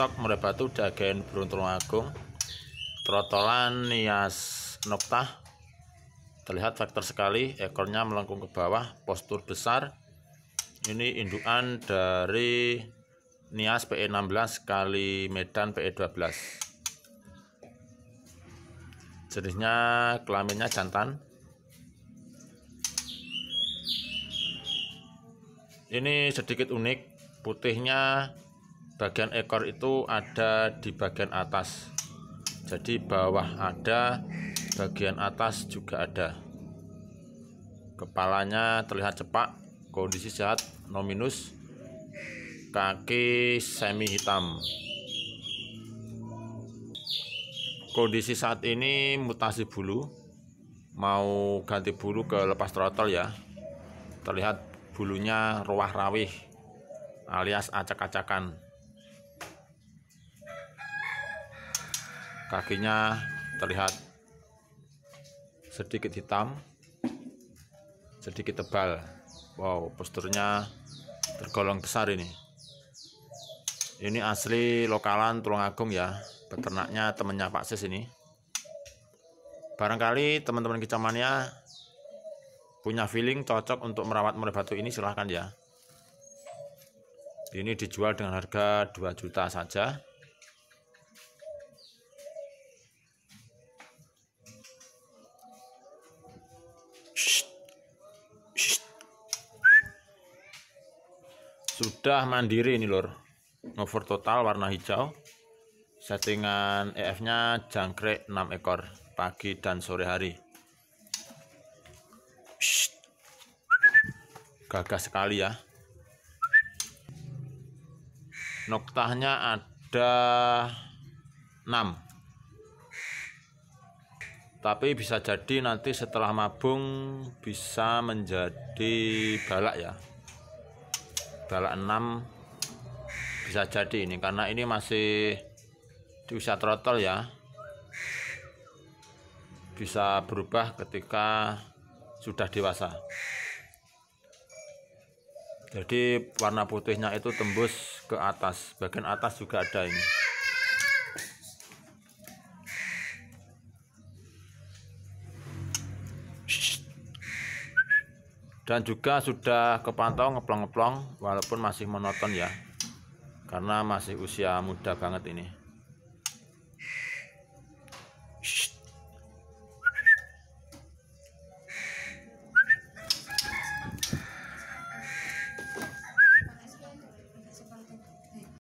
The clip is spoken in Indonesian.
Tok merebatu Dagen beruntung Agung Trotolan Nias Noktah Terlihat faktor sekali ekornya melengkung ke bawah postur besar Ini indukan dari Nias PE16 kali Medan PE12 Jenisnya kelaminnya jantan Ini sedikit unik putihnya bagian ekor itu ada di bagian atas jadi bawah ada bagian atas juga ada kepalanya terlihat cepat kondisi sehat nominus kaki semi hitam kondisi saat ini mutasi bulu mau ganti bulu ke lepas trotol ya terlihat bulunya ruah rawih alias acak-acakan kakinya terlihat sedikit hitam sedikit tebal wow posturnya tergolong besar ini ini asli lokalan Tulungagung ya peternaknya temennya Pak Sis ini barangkali teman-teman kicamannya punya feeling cocok untuk merawat murai batu ini silahkan ya ini dijual dengan harga 2 juta saja Sudah mandiri ini lor. Over total warna hijau. Settingan EF-nya jangkrik 6 ekor pagi dan sore hari. Gagah sekali ya. Noktahnya ada 6 tapi bisa jadi nanti setelah mabung bisa menjadi balak ya balak 6 bisa jadi ini karena ini masih bisa trotol ya bisa berubah ketika sudah dewasa jadi warna putihnya itu tembus ke atas bagian atas juga ada ini dan juga sudah kepantau ngeplong-ngeplong walaupun masih monoton ya karena masih usia muda banget ini